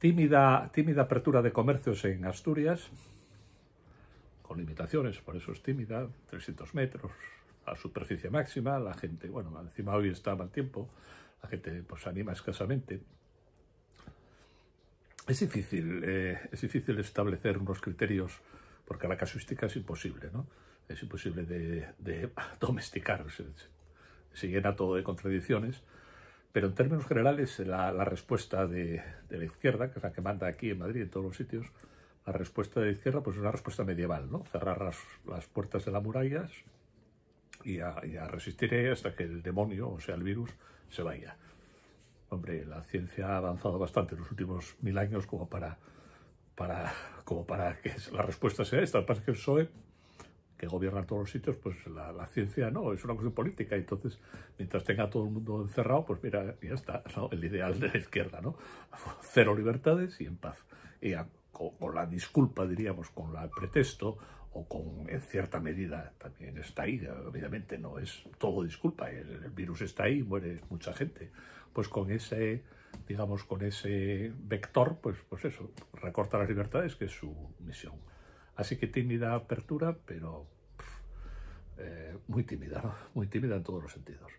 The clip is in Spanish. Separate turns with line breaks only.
tímida, apertura de comercios en Asturias, con limitaciones, por eso es tímida, 300 metros, a superficie máxima, la gente, bueno, encima hoy está mal tiempo, la gente pues anima escasamente. Es difícil, eh, es difícil establecer unos criterios, porque la casuística es imposible, ¿no? Es imposible de, domesticar, se llena todo de contradicciones, pero en términos generales, la, respuesta de, la izquierda, que es la que manda aquí en Madrid, en todos los sitios, la respuesta de la izquierda pues, es una respuesta medieval, ¿no? Cerrar las, puertas de las murallas y a, resistir hasta que el demonio, o sea, el virus, se vaya. Hombre, la ciencia ha avanzado bastante en los últimos mil años como para, como para que la respuesta sea esta. Parece que el que gobiernan todos los sitios, pues la, ciencia no, es una cuestión política. Entonces, mientras tenga todo el mundo encerrado, pues mira, ya está, el ideal de la izquierda, ¿no? Cero libertades y en paz. Y con, la disculpa, diríamos, con el pretexto, o con en cierta medida también está ahí, obviamente no es todo disculpa, el, virus está ahí, muere mucha gente. Pues con ese digamos, con ese vector, pues, pues eso, recorta las libertades, que es su misión. Así que tímida apertura, pero eh, muy tímida, muy tímida en todos los sentidos.